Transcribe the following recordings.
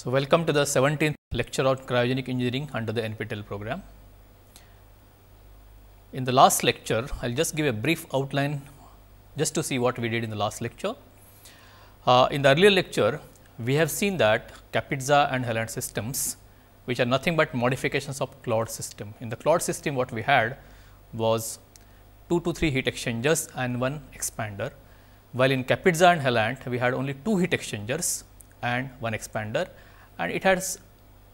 So, welcome to the 17th lecture on cryogenic engineering under the NPTEL program. In the last lecture, I will just give a brief outline just to see what we did in the last lecture. Uh, in the earlier lecture, we have seen that Capitza and Helland systems, which are nothing but modifications of Claude system. In the Claude system, what we had was 2 to 3 heat exchangers and one expander, while in Capitza and Helland, we had only 2 heat exchangers and one expander and it has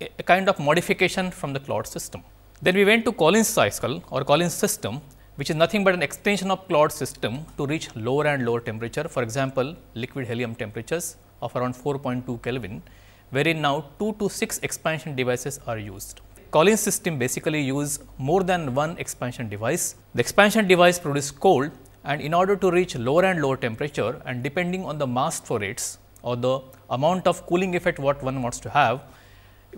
a kind of modification from the Claude system. Then we went to Collins cycle or Collins system which is nothing but an extension of Claude system to reach lower and lower temperature. For example, liquid helium temperatures of around 4.2 Kelvin wherein now 2 to 6 expansion devices are used. Collins system basically use more than one expansion device. The expansion device produce cold and in order to reach lower and lower temperature and depending on the mass flow rates, or the amount of cooling effect what one wants to have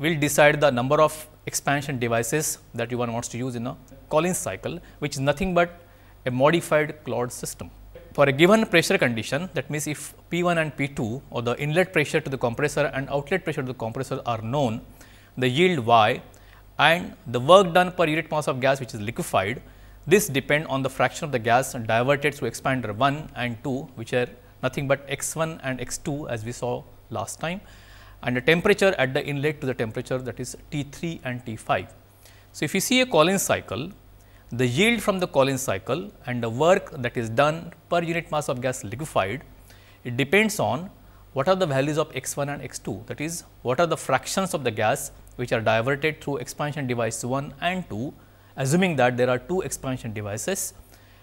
will decide the number of expansion devices that you one wants to use in a Collins cycle which is nothing but a modified Claude system. For a given pressure condition that means if P1 and P2 or the inlet pressure to the compressor and outlet pressure to the compressor are known, the yield Y and the work done per unit mass of gas which is liquefied, this depend on the fraction of the gas diverted through expander 1 and 2 which are nothing but x1 and x2 as we saw last time and the temperature at the inlet to the temperature that is T3 and T5. So, if you see a Collins cycle, the yield from the Collins cycle and the work that is done per unit mass of gas liquefied, it depends on what are the values of x1 and x2 that is what are the fractions of the gas which are diverted through expansion device 1 and 2 assuming that there are two expansion devices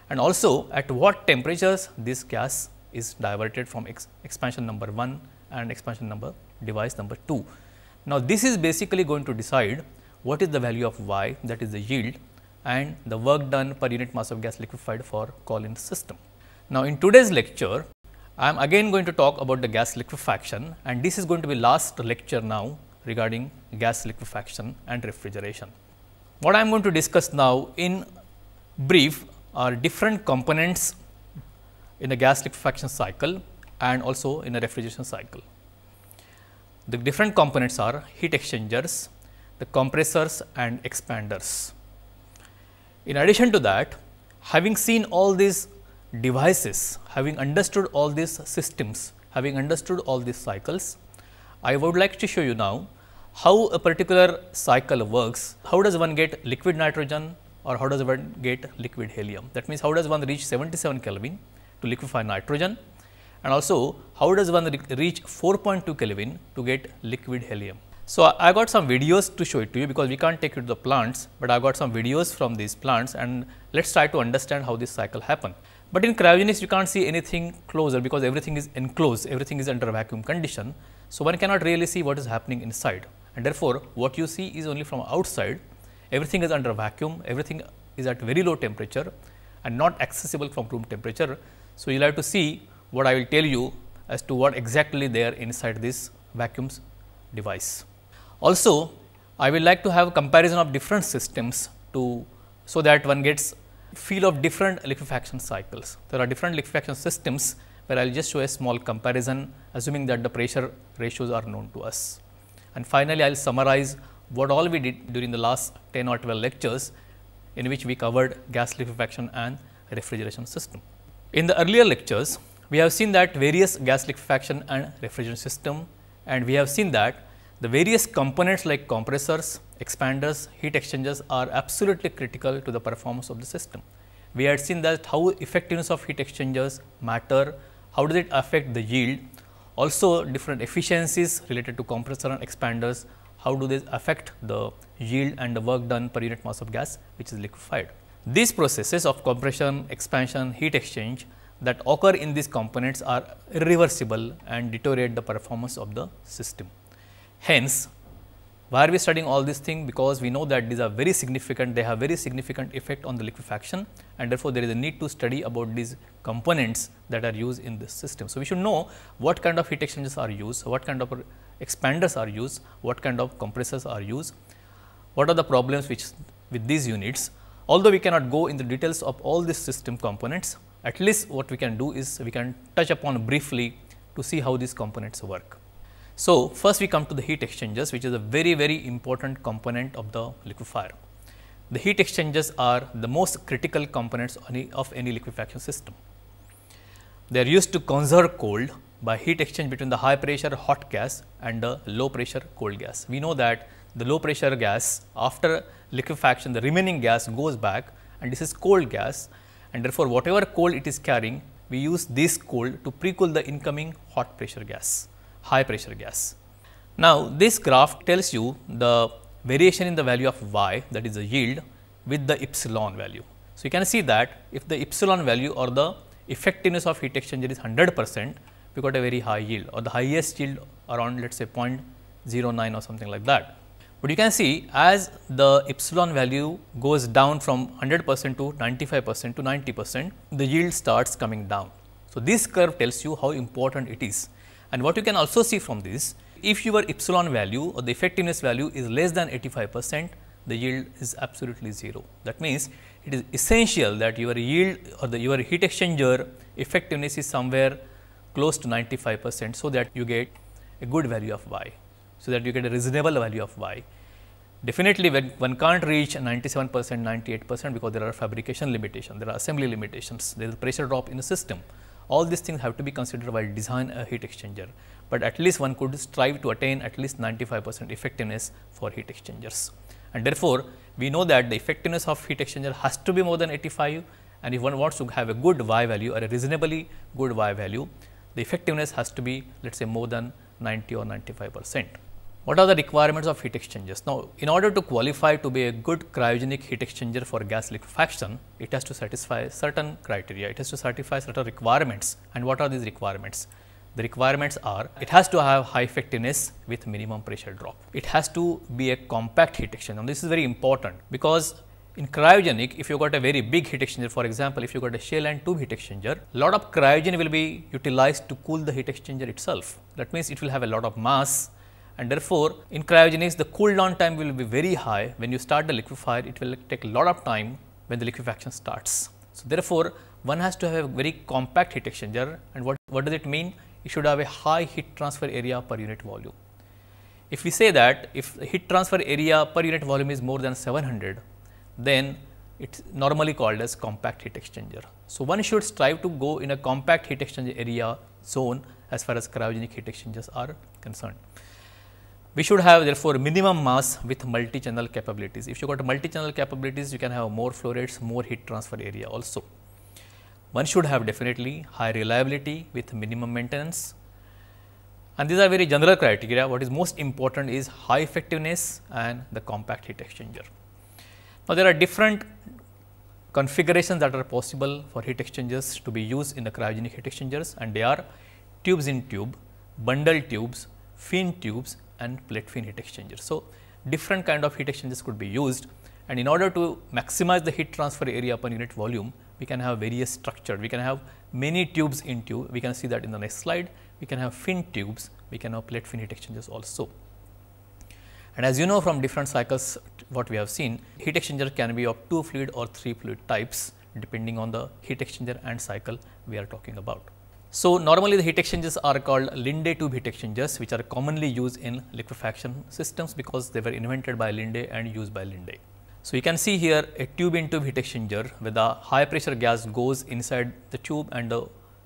and also at what temperatures this gas is diverted from ex expansion number 1 and expansion number device number 2. Now, this is basically going to decide what is the value of y that is the yield and the work done per unit mass of gas liquefied for Collins system. Now, in today's lecture, I am again going to talk about the gas liquefaction and this is going to be last lecture now regarding gas liquefaction and refrigeration. What I am going to discuss now in brief are different components in a gas liquefaction cycle and also in a refrigeration cycle. The different components are heat exchangers, the compressors and expanders. In addition to that, having seen all these devices, having understood all these systems, having understood all these cycles, I would like to show you now how a particular cycle works, how does one get liquid nitrogen or how does one get liquid helium. That means, how does one reach 77 Kelvin to liquefy nitrogen and also how does one reach 4.2 Kelvin to get liquid helium. So, I got some videos to show it to you because we can't take you to the plants, but I got some videos from these plants and let us try to understand how this cycle happen. But in cryogenics you can't see anything closer because everything is enclosed, everything is under vacuum condition. So, one cannot really see what is happening inside and therefore, what you see is only from outside, everything is under vacuum, everything is at very low temperature and not accessible from room temperature. So, you will have to see what I will tell you as to what exactly they are inside this vacuums device. Also, I will like to have a comparison of different systems to so that one gets feel of different liquefaction cycles. There are different liquefaction systems where I will just show a small comparison assuming that the pressure ratios are known to us. And finally, I will summarize what all we did during the last 10 or 12 lectures in which we covered gas liquefaction and refrigeration system. In the earlier lectures, we have seen that various gas liquefaction and refrigeration system and we have seen that the various components like compressors, expanders, heat exchangers are absolutely critical to the performance of the system. We had seen that how effectiveness of heat exchangers matter, how does it affect the yield, also different efficiencies related to compressor and expanders, how do they affect the yield and the work done per unit mass of gas which is liquefied. These processes of compression, expansion, heat exchange that occur in these components are irreversible and deteriorate the performance of the system. Hence, why are we studying all these things? Because we know that these are very significant, they have very significant effect on the liquefaction and therefore, there is a need to study about these components that are used in this system. So, we should know what kind of heat exchangers are used, what kind of expanders are used, what kind of compressors are used, what are the problems which with these units Although we cannot go in the details of all these system components, at least what we can do is we can touch upon briefly to see how these components work. So, first we come to the heat exchangers which is a very very important component of the liquefier. The heat exchangers are the most critical components of any liquefaction system. They are used to conserve cold by heat exchange between the high pressure hot gas and the low pressure cold gas. We know that the low pressure gas after liquefaction, the remaining gas goes back and this is cold gas and therefore, whatever cold it is carrying, we use this cold to pre-cool the incoming hot pressure gas, high pressure gas. Now, this graph tells you the variation in the value of y that is the yield with the epsilon value. So, you can see that if the epsilon value or the effectiveness of heat exchanger is 100 percent, we got a very high yield or the highest yield around let us say 0.09 or something like that. But you can see as the epsilon value goes down from 100 percent to 95 percent to 90 percent, the yield starts coming down. So, this curve tells you how important it is. And what you can also see from this, if your epsilon value or the effectiveness value is less than 85 percent, the yield is absolutely 0. That means, it is essential that your yield or the, your heat exchanger effectiveness is somewhere close to 95 percent, so that you get a good value of y, so that you get a reasonable value of y. Definitely, when one can't reach 97 percent, 98 percent because there are fabrication limitations, there are assembly limitations, there is pressure drop in the system. All these things have to be considered while design a heat exchanger, but at least one could strive to attain at least 95 percent effectiveness for heat exchangers. And therefore, we know that the effectiveness of heat exchanger has to be more than 85 and if one wants to have a good Y value or a reasonably good Y value, the effectiveness has to be let us say more than 90 or 95 percent. What are the requirements of heat exchangers? Now, in order to qualify to be a good cryogenic heat exchanger for gas liquefaction, it has to satisfy certain criteria, it has to satisfy certain requirements. And what are these requirements? The requirements are it has to have high effectiveness with minimum pressure drop. It has to be a compact heat exchanger. Now, this is very important because in cryogenic, if you got a very big heat exchanger, for example, if you got a shell and tube heat exchanger, lot of cryogen will be utilized to cool the heat exchanger itself. That means it will have a lot of mass and therefore in cryogenics the cool down time will be very high. When you start the liquefier, it will take a lot of time when the liquefaction starts. So, therefore, one has to have a very compact heat exchanger and what, what does it mean? It should have a high heat transfer area per unit volume. If we say that if heat transfer area per unit volume is more than 700, then it is normally called as compact heat exchanger. So, one should strive to go in a compact heat exchanger area zone as far as cryogenic heat exchangers are concerned. We should have therefore minimum mass with multi-channel capabilities. If you got multi-channel capabilities, you can have more flow rates, more heat transfer area also. One should have definitely high reliability with minimum maintenance. And these are very general criteria. What is most important is high effectiveness and the compact heat exchanger. Now, there are different configurations that are possible for heat exchangers to be used in the cryogenic heat exchangers and they are tubes in tube, bundle tubes, fin tubes, and plate fin heat exchanger. So, different kind of heat exchangers could be used and in order to maximize the heat transfer area per unit volume, we can have various structure. We can have many tubes in tube, we can see that in the next slide. We can have fin tubes, we can have plate fin heat exchangers also. And as you know from different cycles what we have seen, heat exchanger can be of two fluid or three fluid types depending on the heat exchanger and cycle we are talking about. So normally the heat exchangers are called Linde tube heat exchangers which are commonly used in liquefaction systems because they were invented by Linde and used by Linde. So you can see here a tube in tube heat exchanger where the high pressure gas goes inside the tube and the,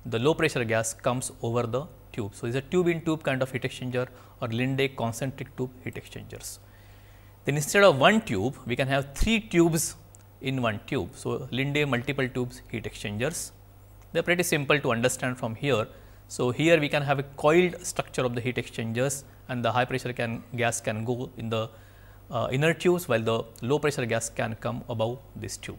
the low pressure gas comes over the tube. So it is a tube in tube kind of heat exchanger or Linde concentric tube heat exchangers. Then instead of one tube we can have three tubes in one tube. So Linde multiple tubes heat exchangers they're pretty simple to understand from here. So, here we can have a coiled structure of the heat exchangers and the high pressure can gas can go in the uh, inner tubes while the low pressure gas can come above this tube.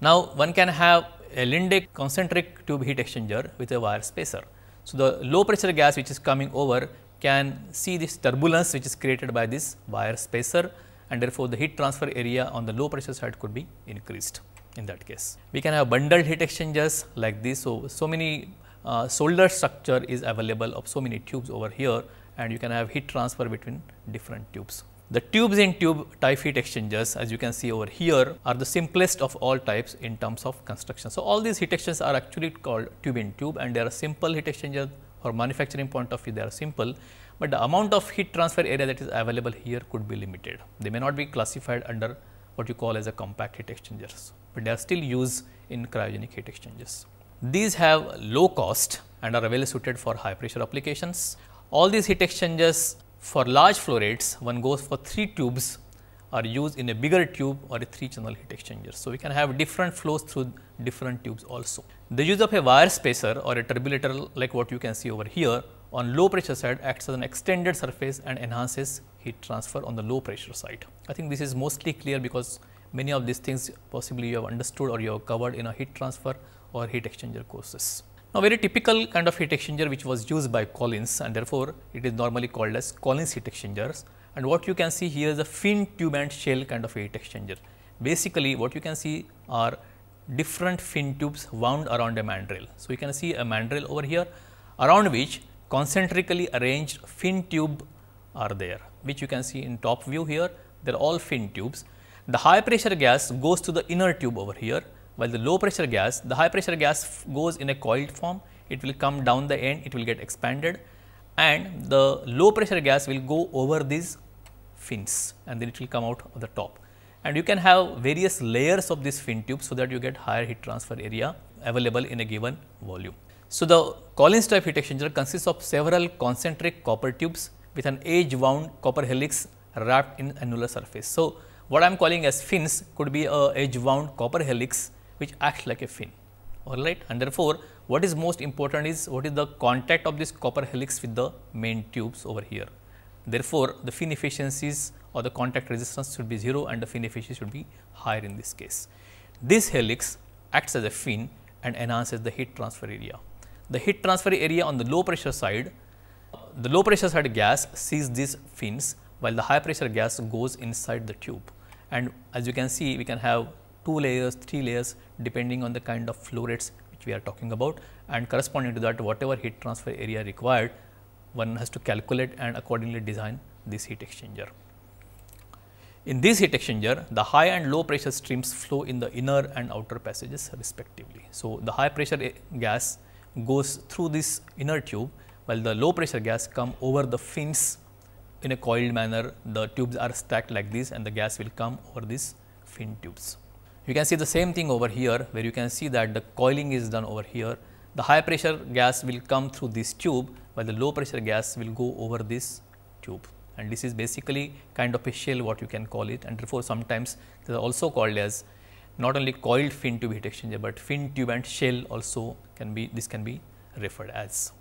Now, one can have a Linde concentric tube heat exchanger with a wire spacer. So, the low pressure gas which is coming over can see this turbulence which is created by this wire spacer and therefore, the heat transfer area on the low pressure side could be increased in that case. We can have bundled heat exchangers like this. So, so many uh, solder structure is available of so many tubes over here and you can have heat transfer between different tubes. The tubes in tube type heat exchangers as you can see over here are the simplest of all types in terms of construction. So, all these heat exchangers are actually called tube in tube and they are simple heat exchangers For manufacturing point of view they are simple, but the amount of heat transfer area that is available here could be limited. They may not be classified under what you call as a compact heat exchangers but they are still used in cryogenic heat exchangers. These have low cost and are well suited for high pressure applications. All these heat exchangers for large flow rates, one goes for 3 tubes are used in a bigger tube or a 3 channel heat exchanger. So, we can have different flows through different tubes also. The use of a wire spacer or a turbulator like what you can see over here on low pressure side acts as an extended surface and enhances heat transfer on the low pressure side. I think this is mostly clear because Many of these things possibly you have understood or you have covered in a heat transfer or heat exchanger courses. Now, very typical kind of heat exchanger which was used by Collins and therefore, it is normally called as Collins heat exchangers and what you can see here is a fin tube and shell kind of heat exchanger. Basically, what you can see are different fin tubes wound around a mandrel. So, you can see a mandrel over here around which concentrically arranged fin tube are there, which you can see in top view here, they are all fin tubes the high pressure gas goes to the inner tube over here, while the low pressure gas, the high pressure gas goes in a coiled form, it will come down the end, it will get expanded and the low pressure gas will go over these fins and then it will come out of the top. And you can have various layers of this fin tube so that you get higher heat transfer area available in a given volume. So, the Collins type heat exchanger consists of several concentric copper tubes with an edge wound copper helix wrapped in annular surface. So, what I am calling as fins could be a edge wound copper helix which acts like a fin, alright. And therefore, what is most important is what is the contact of this copper helix with the main tubes over here. Therefore, the fin efficiencies or the contact resistance should be 0 and the fin efficiency should be higher in this case. This helix acts as a fin and enhances the heat transfer area. The heat transfer area on the low pressure side, the low pressure side gas sees these fins while the high pressure gas goes inside the tube and as you can see we can have two layers, three layers depending on the kind of flow rates which we are talking about and corresponding to that whatever heat transfer area required one has to calculate and accordingly design this heat exchanger. In this heat exchanger, the high and low pressure streams flow in the inner and outer passages respectively. So, the high pressure eh, gas goes through this inner tube while the low pressure gas come over the fins in a coiled manner the tubes are stacked like this and the gas will come over these fin tubes. You can see the same thing over here where you can see that the coiling is done over here. The high pressure gas will come through this tube while the low pressure gas will go over this tube and this is basically kind of a shell what you can call it and therefore, sometimes they are also called as not only coiled fin tube heat exchanger, but fin tube and shell also can be this can be referred as.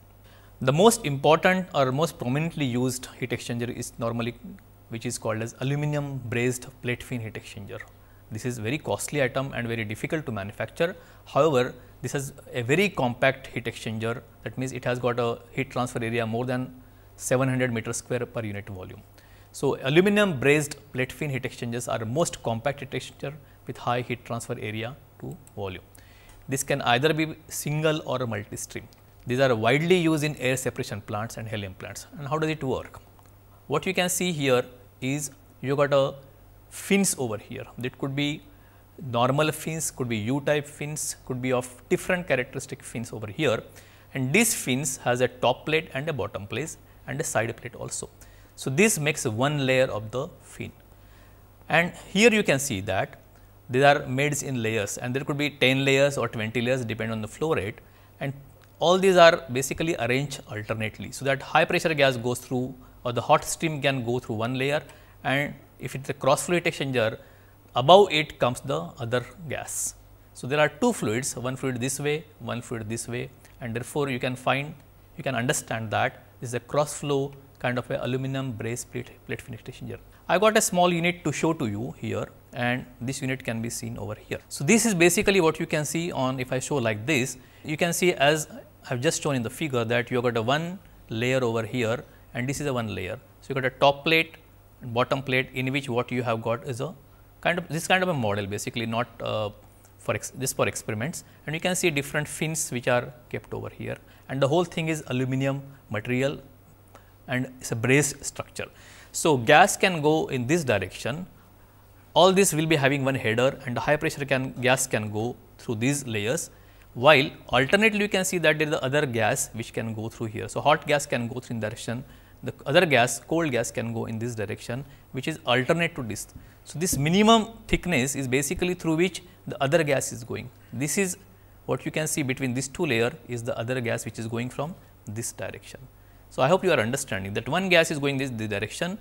The most important or most prominently used heat exchanger is normally which is called as aluminum brazed plate fin heat exchanger. This is very costly item and very difficult to manufacture. However, this is a very compact heat exchanger that means it has got a heat transfer area more than 700 meter square per unit volume. So, aluminum brazed plate fin heat exchangers are most compact heat exchanger with high heat transfer area to volume. This can either be single or multi-stream. These are widely used in air separation plants and helium plants. And how does it work? What you can see here is you got a fins over here. It could be normal fins, could be U-type fins, could be of different characteristic fins over here. And this fins has a top plate and a bottom plate and a side plate also. So, this makes one layer of the fin. And here you can see that these are made in layers and there could be 10 layers or 20 layers depending on the flow rate and all these are basically arranged alternately. So, that high pressure gas goes through or the hot steam can go through one layer and if it is a cross flow exchanger above it comes the other gas. So, there are two fluids one fluid this way one fluid this way and therefore, you can find you can understand that this is a cross flow kind of a aluminum brace plate plate fin exchanger. I got a small unit to show to you here and this unit can be seen over here. So, this is basically what you can see on if I show like this you can see as I have just shown in the figure that you have got a one layer over here and this is a one layer. So, you got a top plate bottom plate in which what you have got is a kind of this kind of a model basically not uh, for this for experiments and you can see different fins which are kept over here and the whole thing is aluminum material and it is a brace structure. So, gas can go in this direction all this will be having one header and the high pressure can gas can go through these layers while alternately you can see that there is the other gas which can go through here. So, hot gas can go through in direction, the other gas cold gas can go in this direction which is alternate to this. So, this minimum thickness is basically through which the other gas is going. This is what you can see between these two layer is the other gas which is going from this direction. So, I hope you are understanding that one gas is going this, this direction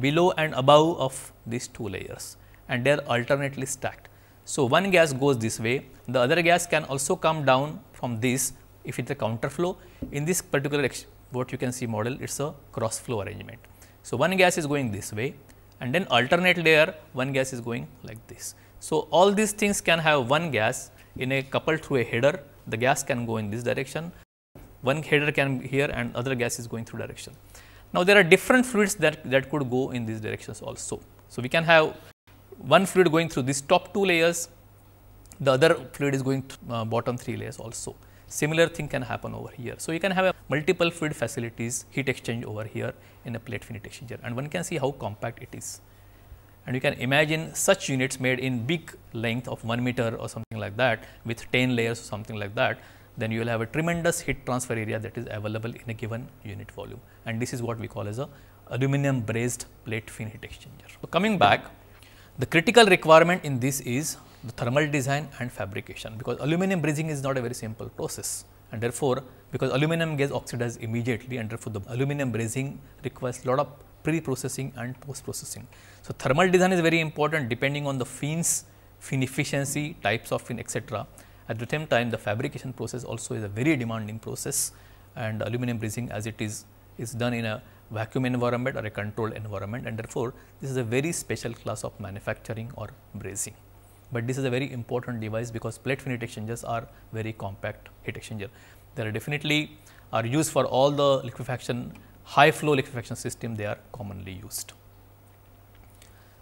below and above of these two layers and they are alternately stacked. So, one gas goes this way, the other gas can also come down from this if it is a counter flow. In this particular what you can see model, it is a cross flow arrangement. So, one gas is going this way and then alternate layer one gas is going like this. So, all these things can have one gas in a coupled through a header, the gas can go in this direction, one header can be here and other gas is going through direction. Now, there are different fluids that, that could go in these directions also. So, we can have one fluid going through these top two layers, the other fluid is going to uh, bottom three layers also. Similar thing can happen over here. So, you can have multiple fluid facilities heat exchange over here in a plate fin heat exchanger and one can see how compact it is. And you can imagine such units made in big length of 1 meter or something like that with 10 layers or something like that, then you will have a tremendous heat transfer area that is available in a given unit volume. And this is what we call as a aluminum brazed plate fin heat exchanger. So, coming back, the critical requirement in this is the thermal design and fabrication because aluminum bridging is not a very simple process and therefore, because aluminum gets oxidized immediately and therefore, the aluminum brazing requires lot of pre-processing and post-processing. So, thermal design is very important depending on the fins, fin efficiency, types of fin etc. At the same time, the fabrication process also is a very demanding process and aluminum brazing as it is, is done in a vacuum environment or a controlled environment and therefore, this is a very special class of manufacturing or brazing but this is a very important device because plate fin heat exchangers are very compact heat exchanger. They are definitely are used for all the liquefaction high flow liquefaction system they are commonly used.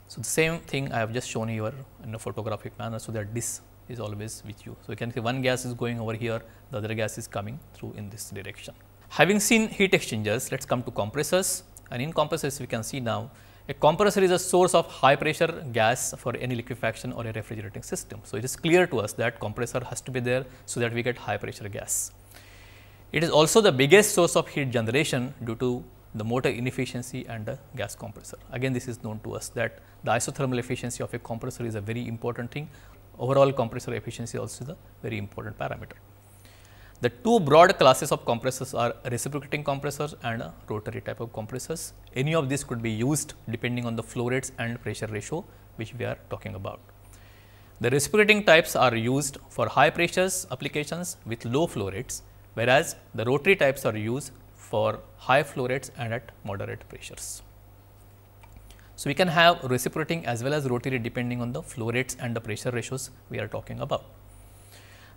So, the same thing I have just shown here in a photographic manner. So, that this is always with you. So, you can see one gas is going over here, the other gas is coming through in this direction. Having seen heat exchangers, let us come to compressors and in compressors we can see now a compressor is a source of high pressure gas for any liquefaction or a refrigerating system. So, it is clear to us that compressor has to be there so that we get high pressure gas. It is also the biggest source of heat generation due to the motor inefficiency and the gas compressor. Again, this is known to us that the isothermal efficiency of a compressor is a very important thing. Overall compressor efficiency also is a very important parameter. The two broad classes of compressors are reciprocating compressors and rotary type of compressors. Any of these could be used depending on the flow rates and pressure ratio which we are talking about. The reciprocating types are used for high pressures applications with low flow rates, whereas the rotary types are used for high flow rates and at moderate pressures. So, we can have reciprocating as well as rotary depending on the flow rates and the pressure ratios we are talking about.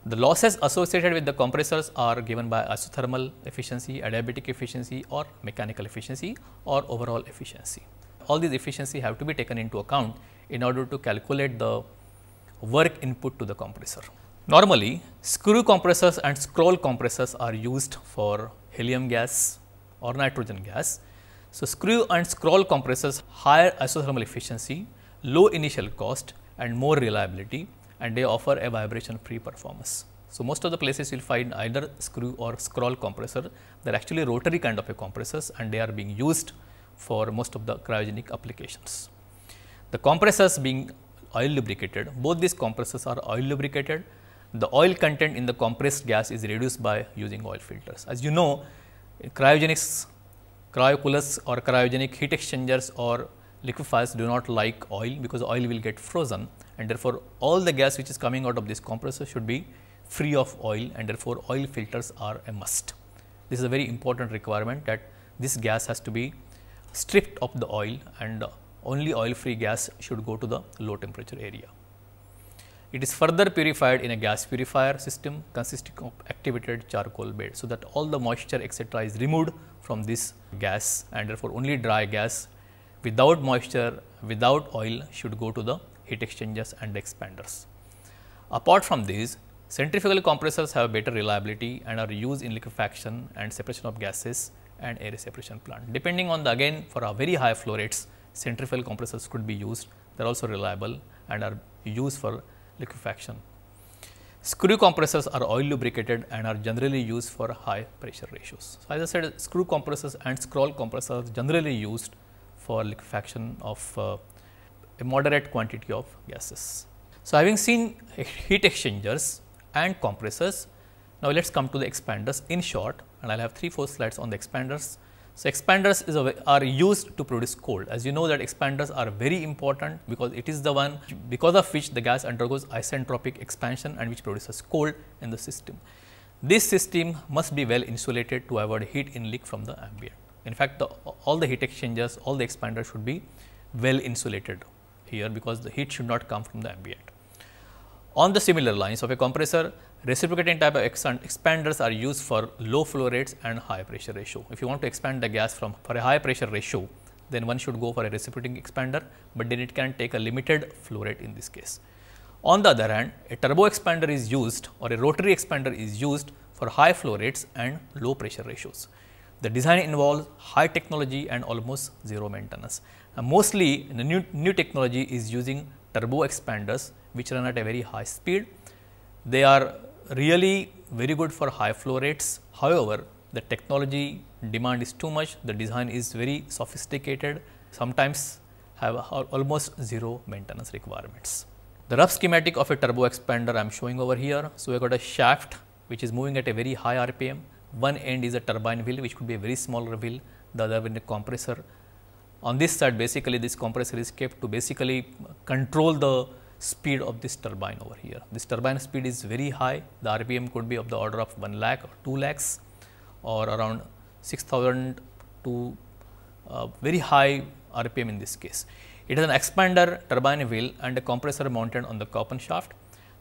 The losses associated with the compressors are given by isothermal efficiency, adiabatic efficiency or mechanical efficiency or overall efficiency. All these efficiency have to be taken into account in order to calculate the work input to the compressor. Normally, screw compressors and scroll compressors are used for helium gas or nitrogen gas. So, screw and scroll compressors higher isothermal efficiency, low initial cost and more reliability and they offer a vibration free performance. So, most of the places you will find either screw or scroll compressor, they are actually rotary kind of a compressors and they are being used for most of the cryogenic applications. The compressors being oil lubricated, both these compressors are oil lubricated, the oil content in the compressed gas is reduced by using oil filters. As you know, cryogenics, cryocoolers or cryogenic heat exchangers or liquefiers do not like oil because oil will get frozen and therefore, all the gas which is coming out of this compressor should be free of oil and therefore, oil filters are a must. This is a very important requirement that this gas has to be stripped of the oil and only oil free gas should go to the low temperature area. It is further purified in a gas purifier system consisting of activated charcoal bed. So, that all the moisture etc., is removed from this gas and therefore, only dry gas without moisture without oil should go to the heat exchangers and expanders. Apart from these, centrifugal compressors have better reliability and are used in liquefaction and separation of gases and air separation plant. Depending on the again for a very high flow rates, centrifugal compressors could be used. They are also reliable and are used for liquefaction. Screw compressors are oil lubricated and are generally used for high pressure ratios. So, as I said screw compressors and scroll compressors generally used for liquefaction of uh, a moderate quantity of gases. So, having seen heat exchangers and compressors, now let us come to the expanders in short and I will have 3-4 slides on the expanders. So, expanders a, are used to produce cold. As you know that expanders are very important because it is the one because of which the gas undergoes isentropic expansion and which produces cold in the system. This system must be well insulated to avoid heat in leak from the ambient. In fact, the, all the heat exchangers, all the expanders should be well insulated here because the heat should not come from the ambient. On the similar lines of a compressor, reciprocating type of expanders are used for low flow rates and high pressure ratio. If you want to expand the gas from for a high pressure ratio, then one should go for a reciprocating expander, but then it can take a limited flow rate in this case. On the other hand, a turbo expander is used or a rotary expander is used for high flow rates and low pressure ratios. The design involves high technology and almost zero maintenance. Uh, mostly the new, new technology is using turbo expanders which run at a very high speed. They are really very good for high flow rates. However, the technology demand is too much, the design is very sophisticated, sometimes have almost zero maintenance requirements. The rough schematic of a turbo expander I am showing over here. So, we got a shaft which is moving at a very high RPM, one end is a turbine wheel which could be a very small wheel, the other end a compressor on this side basically this compressor is kept to basically control the speed of this turbine over here. This turbine speed is very high, the RPM could be of the order of 1 lakh or 2 lakhs or around 6000 to uh, very high RPM in this case. It is an expander turbine wheel and a compressor mounted on the Koppen shaft.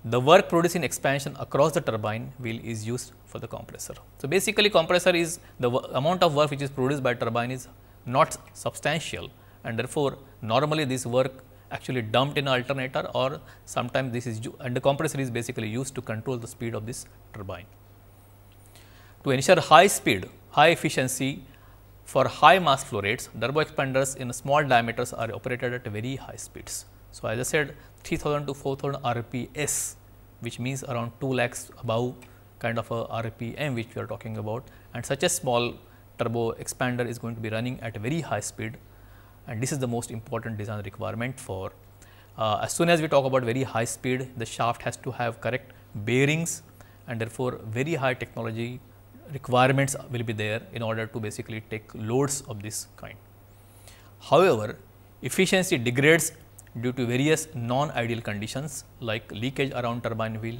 The work produced in expansion across the turbine wheel is used for the compressor. So, basically compressor is the amount of work which is produced by turbine is not substantial and therefore, normally this work actually dumped in alternator or sometimes this is and the compressor is basically used to control the speed of this turbine. To ensure high speed, high efficiency for high mass flow rates, turbo expanders in small diameters are operated at very high speeds. So, as I said 3000 to 4000 RPS which means around 2 lakhs above kind of a RPM which we are talking about and such a small turbo expander is going to be running at a very high speed and this is the most important design requirement for. Uh, as soon as we talk about very high speed, the shaft has to have correct bearings and therefore, very high technology requirements will be there in order to basically take loads of this kind. However, efficiency degrades due to various non-ideal conditions like leakage around turbine wheel,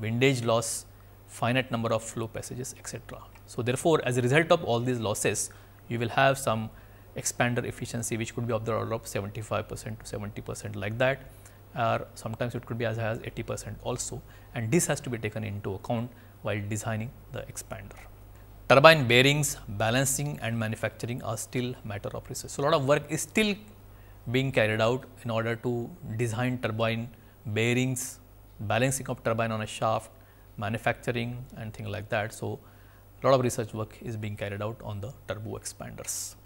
windage loss, finite number of flow passages, etc. So, therefore, as a result of all these losses, you will have some expander efficiency which could be of the order of 75 percent to 70 percent like that or sometimes it could be as high as 80 percent also and this has to be taken into account while designing the expander. Turbine bearings, balancing and manufacturing are still matter of research. So, a lot of work is still being carried out in order to design turbine bearings, balancing of turbine on a shaft, manufacturing and things like that. So, lot of research work is being carried out on the turbo expanders.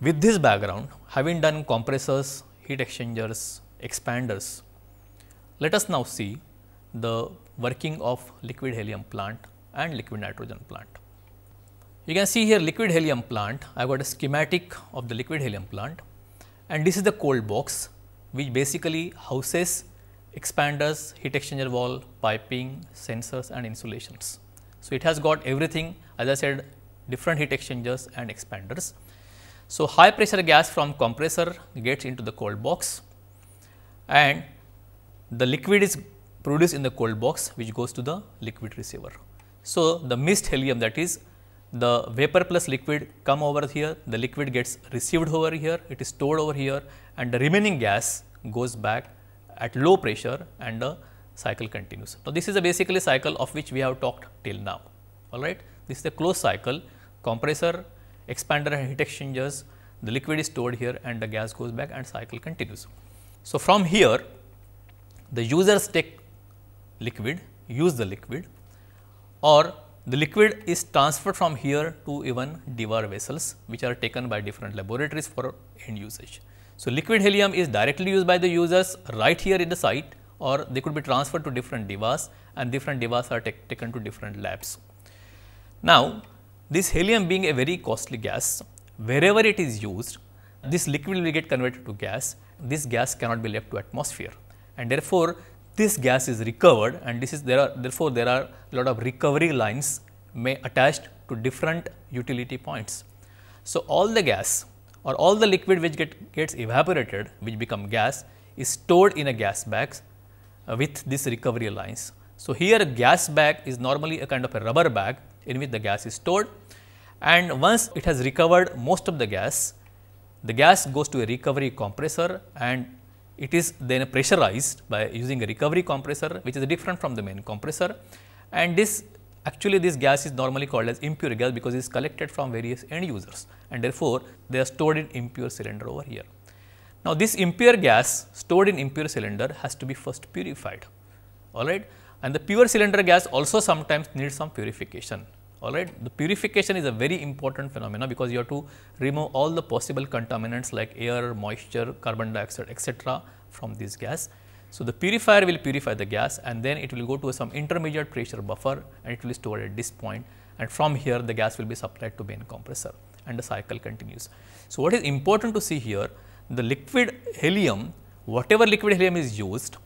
With this background, having done compressors, heat exchangers, expanders, let us now see the working of liquid helium plant and liquid nitrogen plant. You can see here liquid helium plant, I have got a schematic of the liquid helium plant and this is the cold box which basically houses expanders, heat exchanger wall, piping, sensors and insulations. So, it has got everything as I said different heat exchangers and expanders. So, high pressure gas from compressor gets into the cold box and the liquid is produced in the cold box which goes to the liquid receiver. So, the mist helium that is the vapor plus liquid come over here, the liquid gets received over here, it is stored over here and the remaining gas goes back at low pressure and the cycle continues. Now, this is a basically cycle of which we have talked till now, all right. This is a closed cycle, compressor, expander and heat exchangers, the liquid is stored here and the gas goes back and cycle continues. So, from here the users take liquid, use the liquid or the liquid is transferred from here to even DVAR vessels which are taken by different laboratories for end usage. So, liquid helium is directly used by the users right here in the site or they could be transferred to different divas and different divas are taken to different labs. Now, this helium being a very costly gas, wherever it is used, this liquid will get converted to gas, this gas cannot be left to atmosphere and therefore, this gas is recovered and this is there are therefore, there are a lot of recovery lines may attached to different utility points. So, all the gas or all the liquid which get, gets evaporated which become gas is stored in a gas bags uh, with this recovery lines. So, here a gas bag is normally a kind of a rubber bag in which the gas is stored and once it has recovered most of the gas, the gas goes to a recovery compressor and it is then pressurized by using a recovery compressor which is different from the main compressor and this actually this gas is normally called as impure gas because it is collected from various end users and therefore, they are stored in impure cylinder over here. Now, this impure gas stored in impure cylinder has to be first purified, all right. And the pure cylinder gas also sometimes needs some purification, all right. The purification is a very important phenomenon because you have to remove all the possible contaminants like air, moisture, carbon dioxide, etc., from this gas. So, the purifier will purify the gas and then it will go to some intermediate pressure buffer and it will be stored at this point and from here the gas will be supplied to main compressor and the cycle continues. So, what is important to see here the liquid helium, whatever liquid helium is used,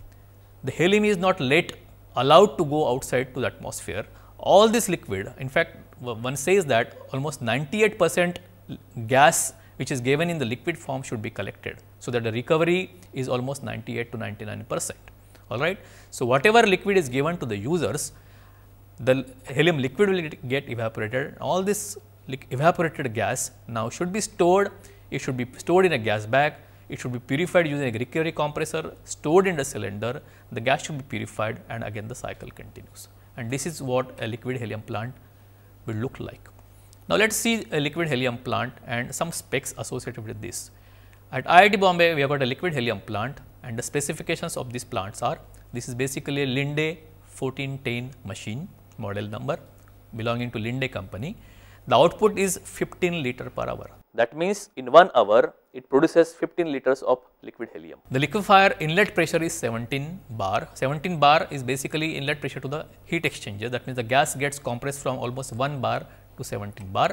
the helium is not let allowed to go outside to the atmosphere. All this liquid, in fact, one says that almost 98 percent gas which is given in the liquid form should be collected. So, that the recovery is almost 98 to 99 percent all right. So, whatever liquid is given to the users the helium liquid will get evaporated all this evaporated gas now should be stored it should be stored in a gas bag, it should be purified using a recovery compressor, stored in the cylinder, the gas should be purified and again the cycle continues. And this is what a liquid helium plant will look like. Now, let us see a liquid helium plant and some specs associated with this. At IIT Bombay, we have got a liquid helium plant and the specifications of these plants are, this is basically a Linde 1410 machine model number belonging to Linde company. The output is 15 liter per hour. That means in 1 hour it produces 15 liters of liquid helium. The liquefier inlet pressure is 17 bar. 17 bar is basically inlet pressure to the heat exchanger that means the gas gets compressed from almost 1 bar to 17 bar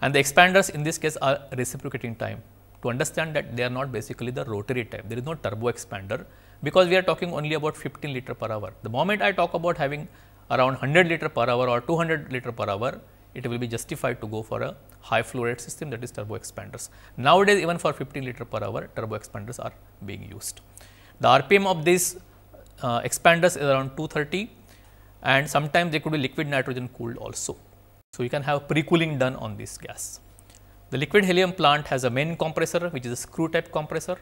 and the expanders in this case are reciprocating time to understand that they are not basically the rotary type there is no turbo expander because we are talking only about 15 liter per hour. The moment I talk about having around 100 liter per hour or 200 liter per hour it will be justified to go for a high flow rate system that is turbo expanders. Nowadays even for 15 liter per hour turbo expanders are being used. The RPM of these uh, expanders is around 230 and sometimes they could be liquid nitrogen cooled also. So, you can have pre-cooling done on this gas. The liquid helium plant has a main compressor which is a screw type compressor.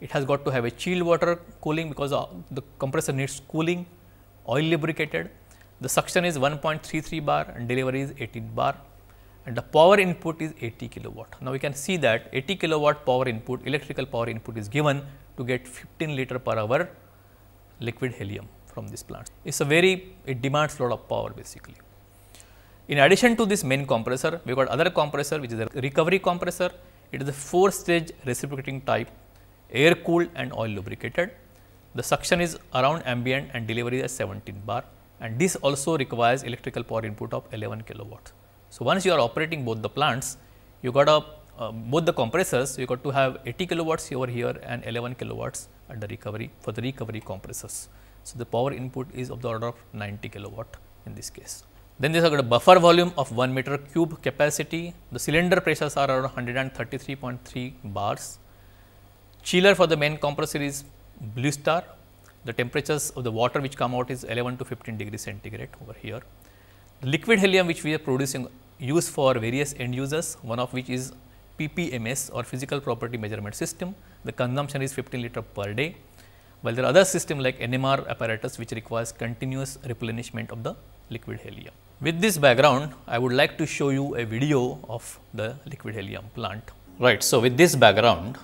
It has got to have a chilled water cooling because uh, the compressor needs cooling, oil lubricated the suction is 1.33 bar and delivery is 18 bar and the power input is 80 kilowatt. Now, we can see that 80 kilowatt power input, electrical power input is given to get 15 liter per hour liquid helium from this plant. It is a very, it demands lot of power basically. In addition to this main compressor, we got other compressor which is a recovery compressor. It is a four stage reciprocating type, air cooled and oil lubricated. The suction is around ambient and delivery is 17 bar and this also requires electrical power input of 11 kilowatt. So, once you are operating both the plants, you got a uh, both the compressors you got to have 80 kilowatts over here and 11 kilowatts at the recovery for the recovery compressors. So, the power input is of the order of 90 kilowatt in this case. Then there is got a buffer volume of 1 meter cube capacity, the cylinder pressures are around 133.3 bars, chiller for the main compressor is blue star the temperatures of the water which come out is 11 to 15 degree centigrade over here. The liquid helium which we are producing used for various end users, one of which is PPMS or physical property measurement system. The consumption is 15 liter per day, while there are other system like NMR apparatus which requires continuous replenishment of the liquid helium. With this background, I would like to show you a video of the liquid helium plant. Right. So, with this background,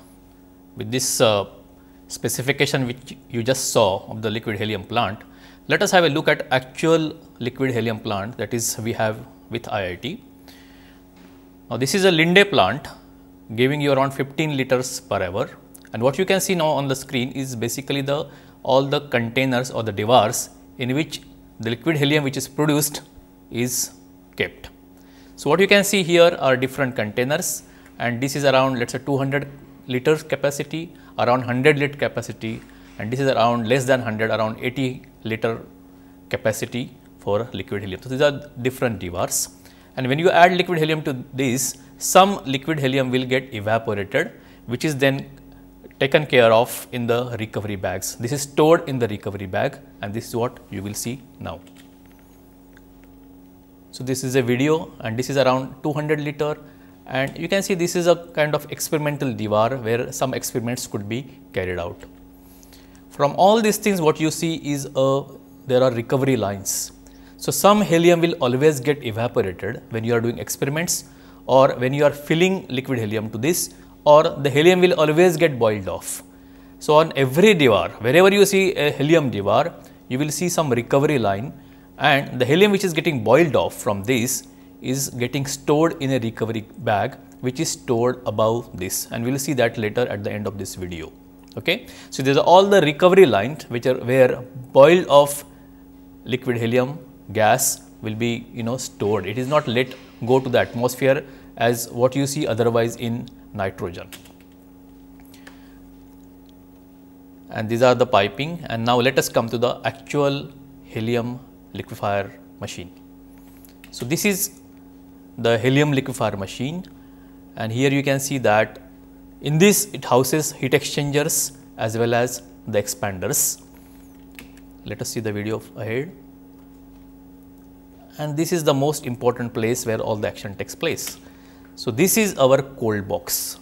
with this uh, specification which you just saw of the liquid helium plant, let us have a look at actual liquid helium plant that is we have with IIT. Now, this is a Linde plant giving you around 15 liters per hour and what you can see now on the screen is basically the all the containers or the devars in which the liquid helium which is produced is kept. So, what you can see here are different containers and this is around let us say 200 liters capacity, around 100 lit capacity and this is around less than 100, around 80 liter capacity for liquid helium. So, these are different divars. and when you add liquid helium to this, some liquid helium will get evaporated which is then taken care of in the recovery bags. This is stored in the recovery bag and this is what you will see now. So, this is a video and this is around 200 liter and you can see this is a kind of experimental divar where some experiments could be carried out. From all these things what you see is a there are recovery lines. So, some helium will always get evaporated when you are doing experiments or when you are filling liquid helium to this or the helium will always get boiled off. So, on every divar wherever you see a helium divar you will see some recovery line and the helium which is getting boiled off from this is getting stored in a recovery bag which is stored above this and we will see that later at the end of this video. Okay? So, these are all the recovery lines which are where boil of liquid helium gas will be you know stored. It is not let go to the atmosphere as what you see otherwise in nitrogen. And these are the piping and now let us come to the actual helium liquefier machine. So, this is the helium liquefier machine and here you can see that in this it houses heat exchangers as well as the expanders. Let us see the video ahead and this is the most important place where all the action takes place. So, this is our cold box.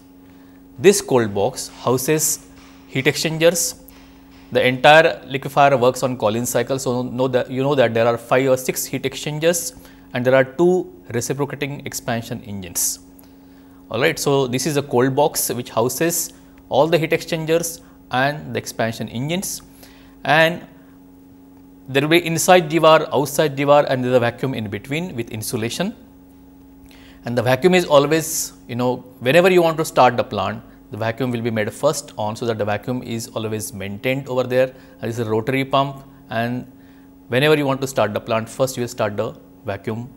This cold box houses heat exchangers. The entire liquefier works on Collins cycle. So, know that you know that there are 5 or 6 heat exchangers and there are two reciprocating expansion engines. Alright, so this is a cold box which houses all the heat exchangers and the expansion engines and there will be inside divar, outside divar and there is a vacuum in between with insulation. And the vacuum is always, you know, whenever you want to start the plant, the vacuum will be made first on so that the vacuum is always maintained over there. There is a rotary pump and whenever you want to start the plant, first you will start the vacuum,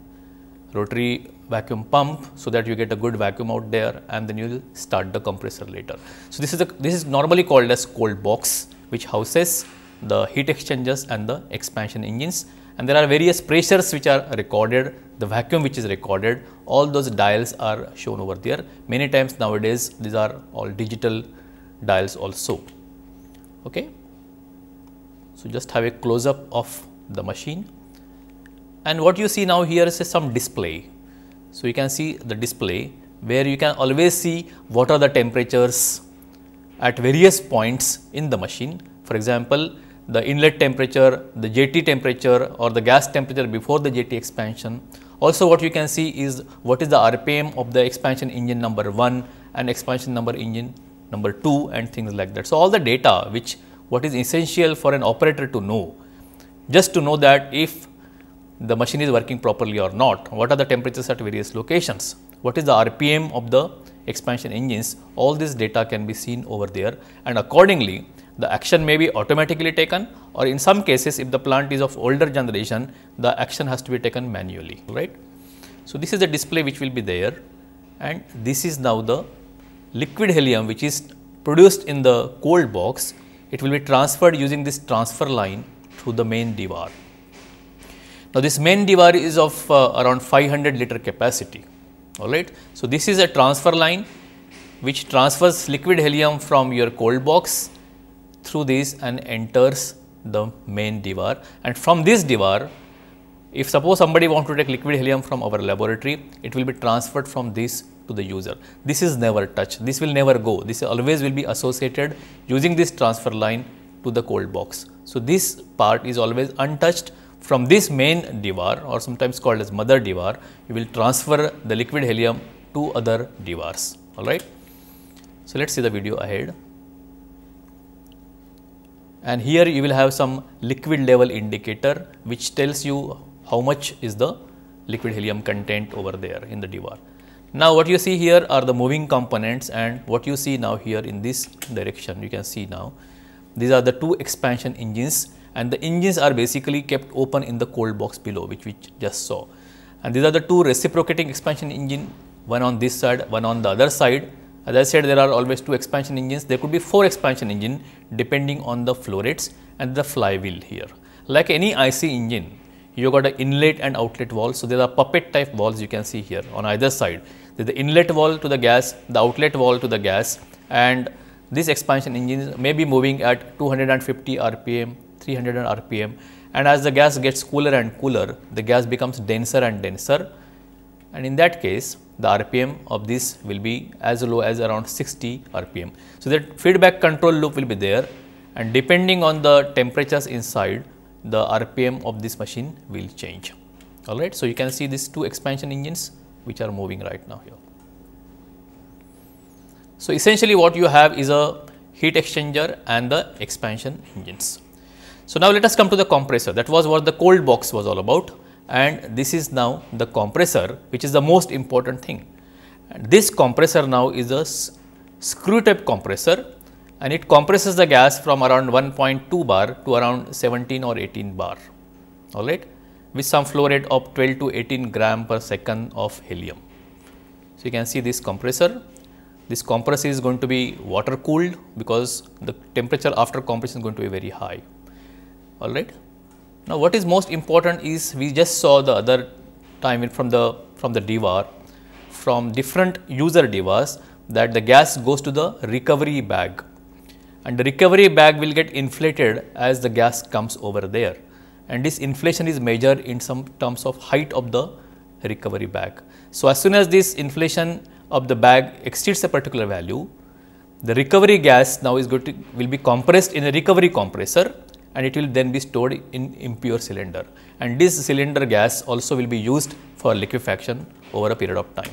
rotary vacuum pump so that you get a good vacuum out there and then you will start the compressor later. So, this is a, this is normally called as cold box which houses the heat exchangers and the expansion engines and there are various pressures which are recorded, the vacuum which is recorded, all those dials are shown over there. Many times nowadays these are all digital dials also. Okay. So, just have a close up of the machine and what you see now here is some display. So you can see the display where you can always see what are the temperatures at various points in the machine. For example, the inlet temperature, the JT temperature or the gas temperature before the JT expansion. Also what you can see is what is the RPM of the expansion engine number 1 and expansion number engine number 2 and things like that. So all the data which what is essential for an operator to know just to know that if the machine is working properly or not, what are the temperatures at various locations, what is the RPM of the expansion engines, all this data can be seen over there and accordingly the action may be automatically taken or in some cases if the plant is of older generation, the action has to be taken manually, right. So, this is the display which will be there and this is now the liquid helium which is produced in the cold box, it will be transferred using this transfer line through the main DVR. Now, this main divar is of uh, around 500 liter capacity, all right. So, this is a transfer line which transfers liquid helium from your cold box through this and enters the main divar and from this divar if suppose somebody want to take liquid helium from our laboratory it will be transferred from this to the user this is never touched this will never go this always will be associated using this transfer line to the cold box so this part is always untouched from this main divar or sometimes called as mother divar, you will transfer the liquid helium to other divars, alright. So, let us see the video ahead. And here you will have some liquid level indicator which tells you how much is the liquid helium content over there in the divar. Now, what you see here are the moving components and what you see now here in this direction you can see now. These are the two expansion engines and the engines are basically kept open in the cold box below which we just saw. And these are the two reciprocating expansion engine, one on this side, one on the other side. As I said, there are always two expansion engines. There could be four expansion engine depending on the flow rates and the flywheel here. Like any IC engine, you got an inlet and outlet valve. So, there are puppet type valves you can see here on either side. There is the inlet valve to the gas, the outlet valve to the gas and this expansion engine may be moving at 250 rpm, 300 rpm and as the gas gets cooler and cooler, the gas becomes denser and denser and in that case the rpm of this will be as low as around 60 rpm. So, that feedback control loop will be there and depending on the temperatures inside the rpm of this machine will change. Alright. So, you can see these two expansion engines which are moving right now here. So, essentially what you have is a heat exchanger and the expansion engines. So, now let us come to the compressor that was what the cold box was all about and this is now the compressor which is the most important thing. And this compressor now is a screw type compressor and it compresses the gas from around 1.2 bar to around 17 or 18 bar all right with some flow rate of 12 to 18 gram per second of helium. So, you can see this compressor this compressor is going to be water cooled because the temperature after compression is going to be very high all right. Now, what is most important is we just saw the other time from the from the DVAR from different user DVARs that the gas goes to the recovery bag and the recovery bag will get inflated as the gas comes over there and this inflation is measured in some terms of height of the recovery bag. So, as soon as this inflation of the bag exceeds a particular value, the recovery gas now is going to will be compressed in a recovery compressor and it will then be stored in impure cylinder. And this cylinder gas also will be used for liquefaction over a period of time.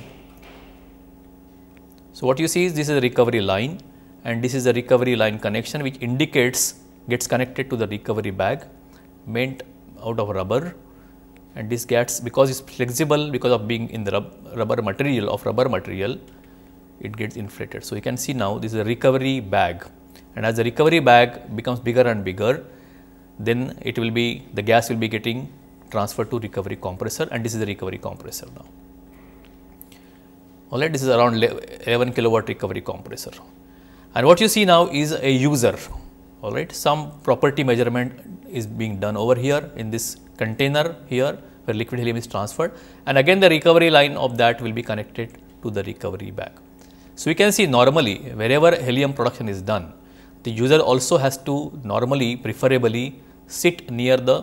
So, what you see is this is a recovery line and this is a recovery line connection which indicates gets connected to the recovery bag made out of rubber and this gets because it's flexible because of being in the rub, rubber material of rubber material it gets inflated. So, you can see now this is a recovery bag and as the recovery bag becomes bigger and bigger then it will be the gas will be getting transferred to recovery compressor and this is the recovery compressor now. Alright, this is around 11 kilowatt recovery compressor. And what you see now is a user, alright, some property measurement is being done over here in this container here where liquid helium is transferred and again the recovery line of that will be connected to the recovery bag. So, we can see normally wherever helium production is done, the user also has to normally preferably sit near the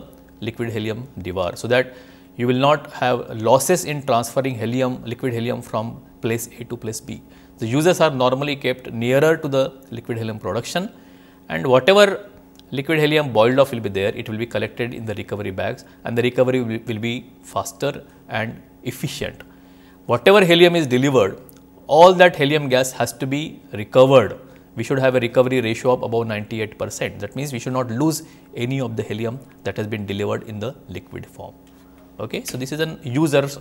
liquid helium divar so that you will not have losses in transferring helium liquid helium from place A to place B. The users are normally kept nearer to the liquid helium production and whatever liquid helium boiled off will be there, it will be collected in the recovery bags and the recovery will, will be faster and efficient. Whatever helium is delivered, all that helium gas has to be recovered we should have a recovery ratio of about 98%. That means we should not lose any of the helium that has been delivered in the liquid form. Okay? So, this is an users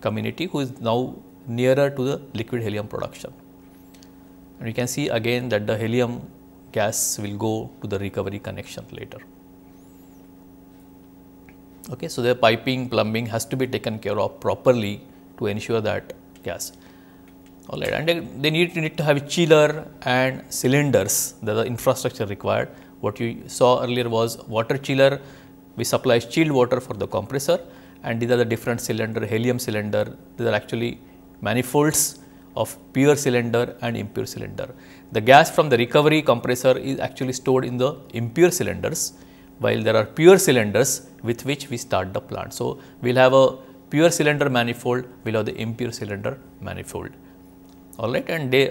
community who is now nearer to the liquid helium production. And you can see again that the helium gas will go to the recovery connection later. Okay, so, the piping plumbing has to be taken care of properly to ensure that gas all right and they, need, need to have a chiller and cylinders the, the infrastructure required what you saw earlier was water chiller we supply chilled water for the compressor and these are the different cylinder helium cylinder these are actually manifolds of pure cylinder and impure cylinder. The gas from the recovery compressor is actually stored in the impure cylinders while there are pure cylinders with which we start the plant. So, we will have a pure cylinder manifold, we will have the impure cylinder manifold all right and they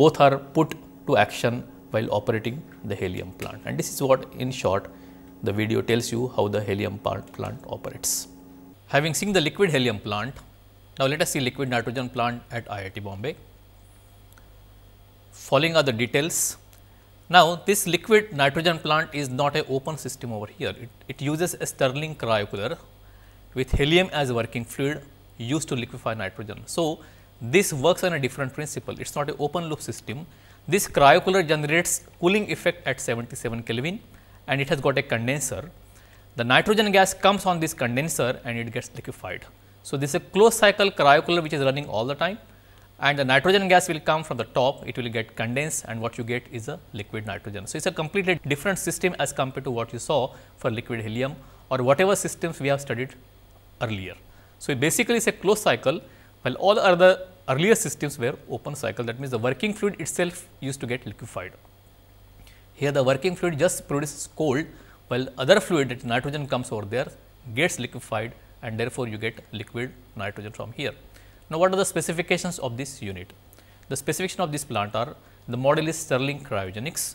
both are put to action while operating the helium plant and this is what in short the video tells you how the helium plant operates. Having seen the liquid helium plant, now let us see liquid nitrogen plant at IIT Bombay. Following are the details. Now, this liquid nitrogen plant is not a open system over here. It, it uses a Stirling cryocooler with helium as working fluid used to liquefy nitrogen. So, this works on a different principle. It is not an open loop system. This cryocooler generates cooling effect at 77 Kelvin and it has got a condenser. The nitrogen gas comes on this condenser and it gets liquefied. So, this is a closed cycle cryocooler which is running all the time and the nitrogen gas will come from the top, it will get condensed and what you get is a liquid nitrogen. So, it is a completely different system as compared to what you saw for liquid helium or whatever systems we have studied earlier. So, it basically is a closed cycle while all other earlier systems were open cycle that means the working fluid itself used to get liquefied. Here the working fluid just produces cold while other fluid that nitrogen comes over there gets liquefied and therefore, you get liquid nitrogen from here. Now, what are the specifications of this unit? The specification of this plant are the model is Stirling cryogenics,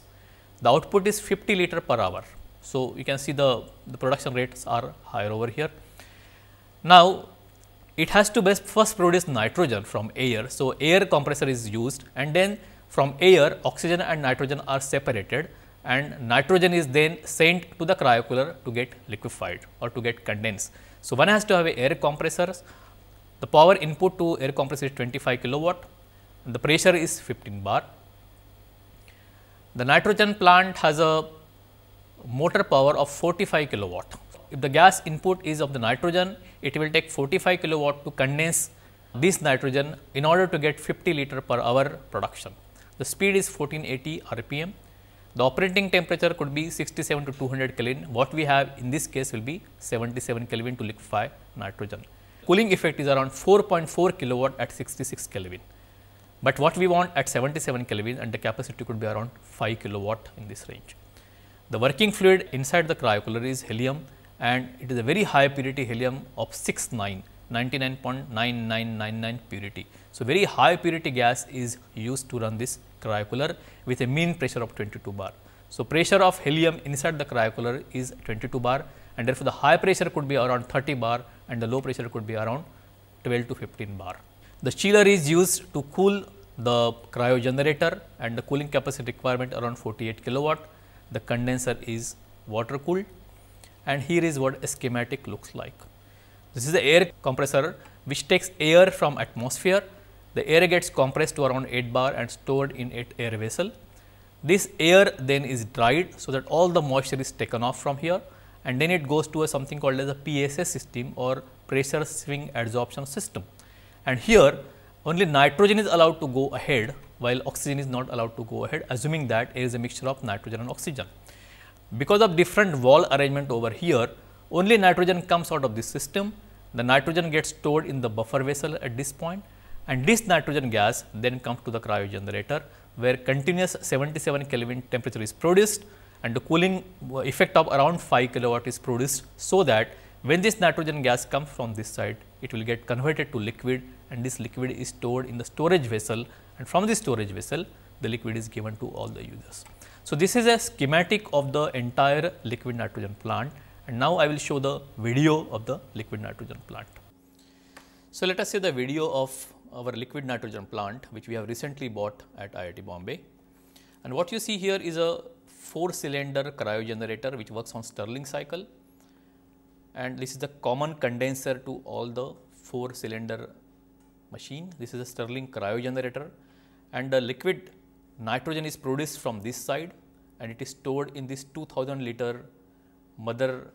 the output is 50 liter per hour. So, you can see the, the production rates are higher over here. Now, it has to first produce nitrogen from air. So, air compressor is used and then from air oxygen and nitrogen are separated and nitrogen is then sent to the cryocooler to get liquefied or to get condensed. So, one has to have air compressors, the power input to air compressor is 25 kilowatt, the pressure is 15 bar. The nitrogen plant has a motor power of 45 kilowatt if the gas input is of the nitrogen, it will take 45 kilowatt to condense this nitrogen in order to get 50 liter per hour production. The speed is 1480 rpm. The operating temperature could be 67 to 200 Kelvin. What we have in this case will be 77 Kelvin to liquefy nitrogen. Cooling effect is around 4.4 kilowatt at 66 Kelvin. But what we want at 77 Kelvin and the capacity could be around 5 kilowatt in this range. The working fluid inside the cryocooler is helium and it is a very high purity helium of 69, 99.9999 purity. So, very high purity gas is used to run this cryocooler with a mean pressure of 22 bar. So, pressure of helium inside the cryocooler is 22 bar and therefore, the high pressure could be around 30 bar and the low pressure could be around 12 to 15 bar. The chiller is used to cool the cryo generator and the cooling capacity requirement around 48 kilowatt. The condenser is water cooled and here is what a schematic looks like. This is the air compressor which takes air from atmosphere. The air gets compressed to around 8 bar and stored in 8 air vessel. This air then is dried so that all the moisture is taken off from here and then it goes to a something called as a PSS system or pressure swing adsorption system. And here only nitrogen is allowed to go ahead while oxygen is not allowed to go ahead assuming that air is a mixture of nitrogen and oxygen. Because of different wall arrangement over here, only nitrogen comes out of this system. The nitrogen gets stored in the buffer vessel at this point and this nitrogen gas then comes to the cryogenerator where continuous 77 Kelvin temperature is produced and the cooling effect of around 5 kilowatt is produced so that when this nitrogen gas comes from this side, it will get converted to liquid and this liquid is stored in the storage vessel and from this storage vessel, the liquid is given to all the users. So, this is a schematic of the entire liquid nitrogen plant and now I will show the video of the liquid nitrogen plant. So, let us see the video of our liquid nitrogen plant which we have recently bought at IIT Bombay. And what you see here is a 4 cylinder generator, which works on Stirling cycle and this is the common condenser to all the 4 cylinder machine. This is a Stirling generator, and the liquid nitrogen is produced from this side and it is stored in this 2000 liter mother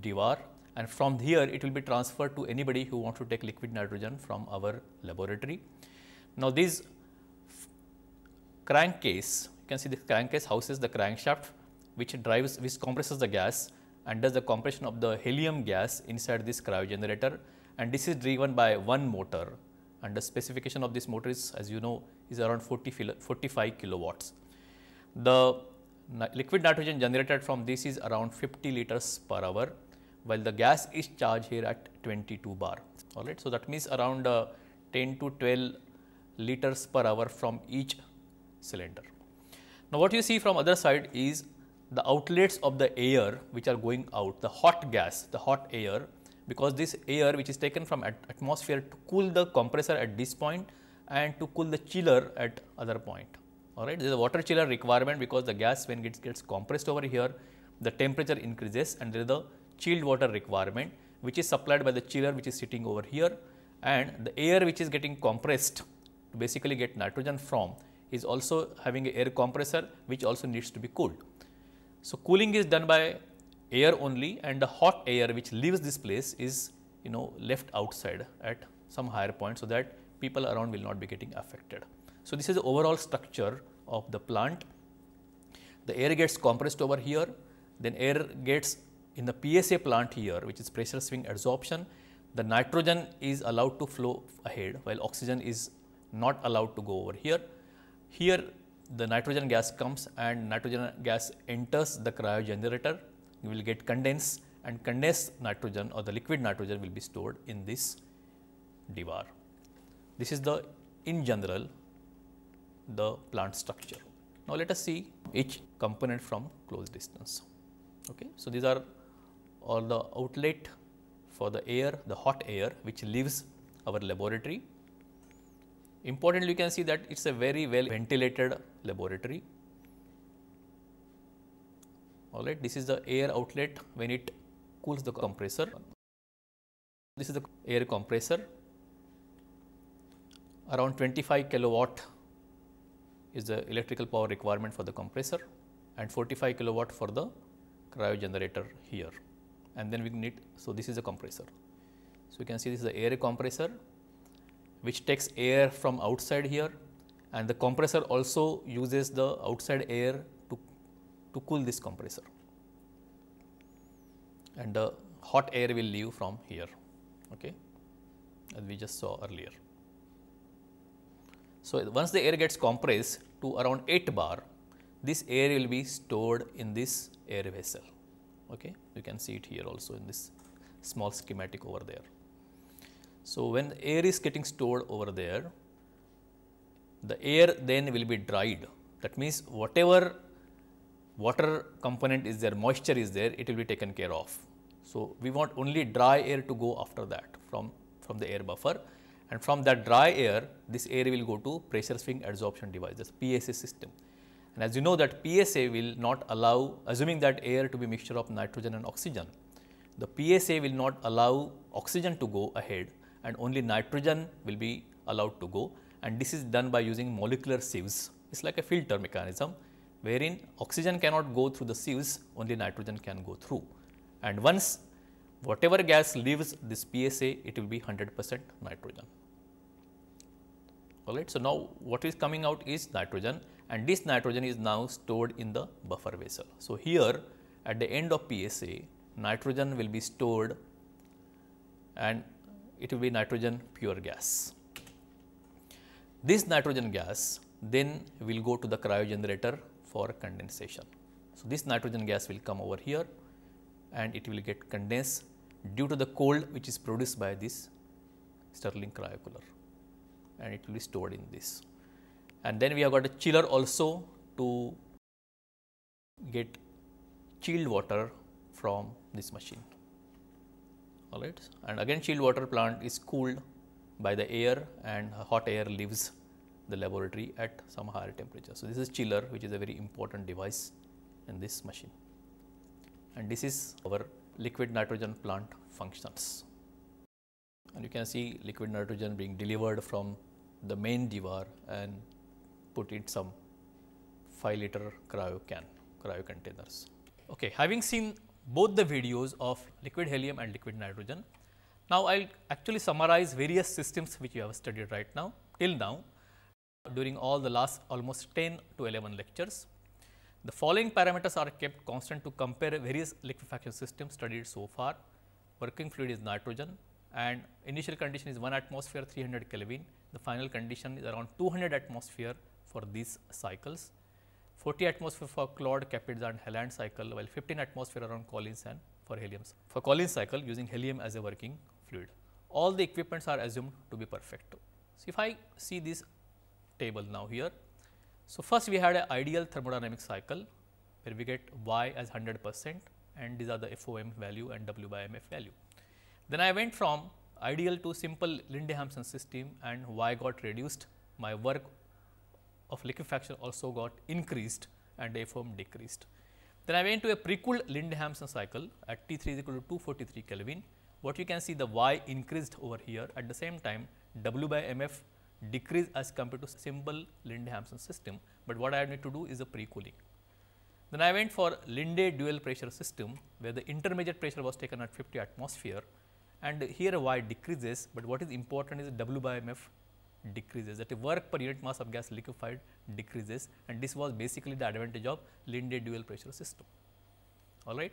Dewar and from here it will be transferred to anybody who wants to take liquid nitrogen from our laboratory. Now, this crankcase, you can see the crankcase houses the crankshaft which drives which compresses the gas and does the compression of the helium gas inside this cryogenerator and this is driven by one motor and the specification of this motor is as you know is around 40 45 kilowatts. The liquid nitrogen generated from this is around 50 liters per hour while the gas is charged here at 22 bar all right. So, that means around uh, 10 to 12 liters per hour from each cylinder. Now, what you see from other side is the outlets of the air which are going out the hot gas the hot air because this air which is taken from at atmosphere to cool the compressor at this point and to cool the chiller at other point. All right, there is a water chiller requirement because the gas when it gets, compressed over here, the temperature increases and there is the chilled water requirement which is supplied by the chiller which is sitting over here and the air which is getting compressed to basically get nitrogen from is also having an air compressor which also needs to be cooled. So, cooling is done by air only and the hot air which leaves this place is you know left outside at some higher point so that people around will not be getting affected. So, this is the overall structure of the plant. The air gets compressed over here, then air gets in the PSA plant here which is pressure swing adsorption. The nitrogen is allowed to flow ahead while oxygen is not allowed to go over here. Here the nitrogen gas comes and nitrogen gas enters the cryogenerator you will get condensed and condensed nitrogen or the liquid nitrogen will be stored in this DVAR. This is the in general the plant structure. Now, let us see each component from close distance. Okay. So, these are all the outlet for the air, the hot air which leaves our laboratory. Importantly, you can see that it is a very well ventilated laboratory all right this is the air outlet when it cools the compressor this is the air compressor around 25 kilowatt is the electrical power requirement for the compressor and 45 kilowatt for the cryo generator here and then we need so this is the compressor so you can see this is the air compressor which takes air from outside here and the compressor also uses the outside air to cool this compressor and the hot air will leave from here okay, as we just saw earlier. So, once the air gets compressed to around 8 bar, this air will be stored in this air vessel. Okay. You can see it here also in this small schematic over there. So, when air is getting stored over there, the air then will be dried. That means, whatever water component is there, moisture is there, it will be taken care of. So, we want only dry air to go after that from, from the air buffer and from that dry air, this air will go to pressure swing adsorption device, PSA system. And as you know that PSA will not allow, assuming that air to be mixture of nitrogen and oxygen, the PSA will not allow oxygen to go ahead and only nitrogen will be allowed to go and this is done by using molecular sieves. It is like a filter mechanism wherein oxygen cannot go through the sieves, only nitrogen can go through. And once whatever gas leaves this PSA, it will be 100 percent nitrogen. All right. So, now what is coming out is nitrogen and this nitrogen is now stored in the buffer vessel. So, here at the end of PSA, nitrogen will be stored and it will be nitrogen pure gas. This nitrogen gas then will go to the cryogenerator for condensation. So, this nitrogen gas will come over here and it will get condensed due to the cold which is produced by this Stirling cryocooler and it will be stored in this. And then we have got a chiller also to get chilled water from this machine. All right. And again chilled water plant is cooled by the air and hot air leaves the laboratory at some higher temperature. So, this is chiller which is a very important device in this machine and this is our liquid nitrogen plant functions. And you can see liquid nitrogen being delivered from the main DVR and put in some 5 liter cryo can, cryo containers. Okay, having seen both the videos of liquid helium and liquid nitrogen, now I will actually summarize various systems which you have studied right now till now during all the last almost 10 to 11 lectures. The following parameters are kept constant to compare various liquefaction systems studied so far. Working fluid is nitrogen and initial condition is 1 atmosphere 300 Kelvin. The final condition is around 200 atmosphere for these cycles. 40 atmosphere for Claude, Capitza and Helland cycle while 15 atmosphere around Collins and for helium. For Collins cycle using helium as a working fluid. All the equipments are assumed to be perfect. So, if I see these table now here. So, first we had an ideal thermodynamic cycle where we get y as 100 percent and these are the FOM value and W by MF value. Then I went from ideal to simple linde hampson system and y got reduced, my work of liquefaction also got increased and FOM decreased. Then I went to a pre-cooled linde hampson cycle at T3 is equal to 243 Kelvin. What you can see the y increased over here at the same time W by MF decrease as compared to simple Linde-Hampson system, but what I need to do is a pre-cooling. Then I went for Linde dual pressure system where the intermediate pressure was taken at 50 atmosphere and here y decreases, but what is important is W by MF decreases that the work per unit mass of gas liquefied decreases and this was basically the advantage of Linde dual pressure system. All right.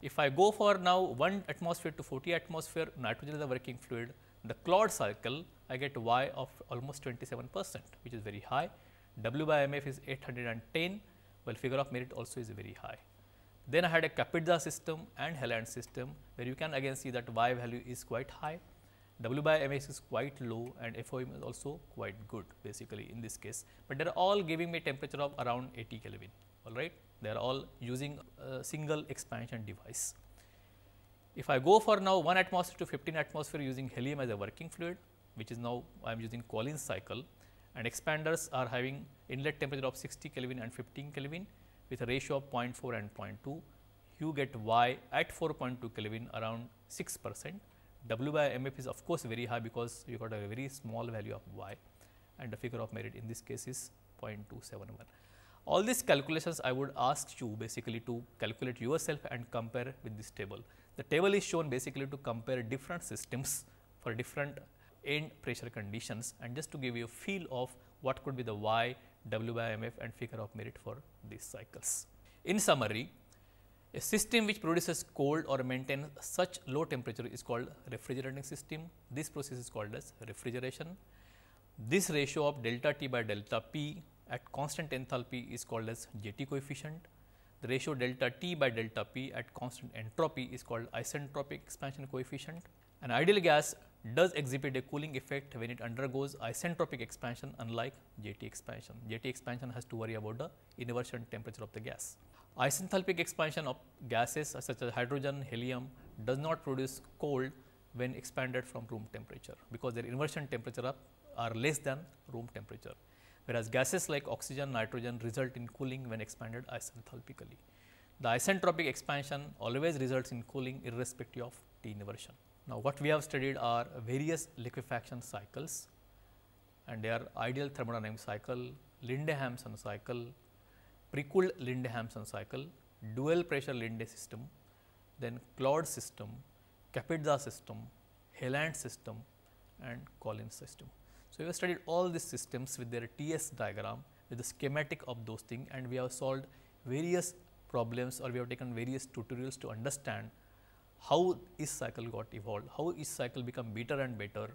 If I go for now 1 atmosphere to 40 atmosphere nitrogen is the working fluid the Claude cycle, I get y of almost 27 percent, which is very high. W by MF is 810, well figure of merit also is very high. Then I had a Kapitza system and Helland system, where you can again see that y value is quite high, W by MF is quite low and FOM is also quite good basically in this case, but they are all giving me temperature of around 80 Kelvin, all right. They are all using a single expansion device. If I go for now 1 atmosphere to 15 atmosphere using helium as a working fluid, which is now I am using Collins cycle and expanders are having inlet temperature of 60 Kelvin and 15 Kelvin with a ratio of 0.4 and 0.2, you get Y at 4.2 Kelvin around 6 percent. W by MF is of course very high because you got a very small value of Y and the figure of merit in this case is 0.271. All these calculations I would ask you basically to calculate yourself and compare with this table. The table is shown basically to compare different systems for different end pressure conditions and just to give you a feel of what could be the Y, W by MF and figure of merit for these cycles. In summary, a system which produces cold or maintains such low temperature is called refrigerating system. This process is called as refrigeration. This ratio of delta T by delta P at constant enthalpy is called as JT coefficient the ratio delta T by delta P at constant entropy is called isentropic expansion coefficient. An ideal gas does exhibit a cooling effect when it undergoes isentropic expansion unlike JT expansion. JT expansion has to worry about the inversion temperature of the gas. Isenthalpic expansion of gases such as hydrogen, helium does not produce cold when expanded from room temperature because their inversion temperature are less than room temperature whereas gases like oxygen, nitrogen result in cooling when expanded isenthalpically. The isentropic expansion always results in cooling irrespective of T inversion. Now, what we have studied are various liquefaction cycles and their ideal thermodynamic cycle, Linde-Hampson cycle, pre-cooled Linde-Hampson cycle, dual pressure Linde system, then Claude system, Capetza system, Helland system and Collins system. So, we have studied all these systems with their TS diagram with the schematic of those things and we have solved various problems or we have taken various tutorials to understand how each cycle got evolved, how each cycle become better and better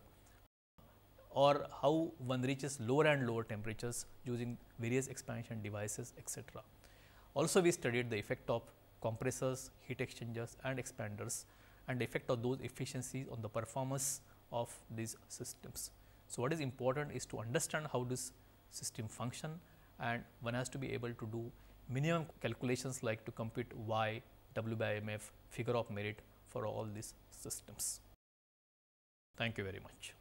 or how one reaches lower and lower temperatures using various expansion devices etc. Also we studied the effect of compressors, heat exchangers and expanders and the effect of those efficiencies on the performance of these systems. So, what is important is to understand how this system function and one has to be able to do minimum calculations like to compute Y, W by MF, figure of merit for all these systems. Thank you very much.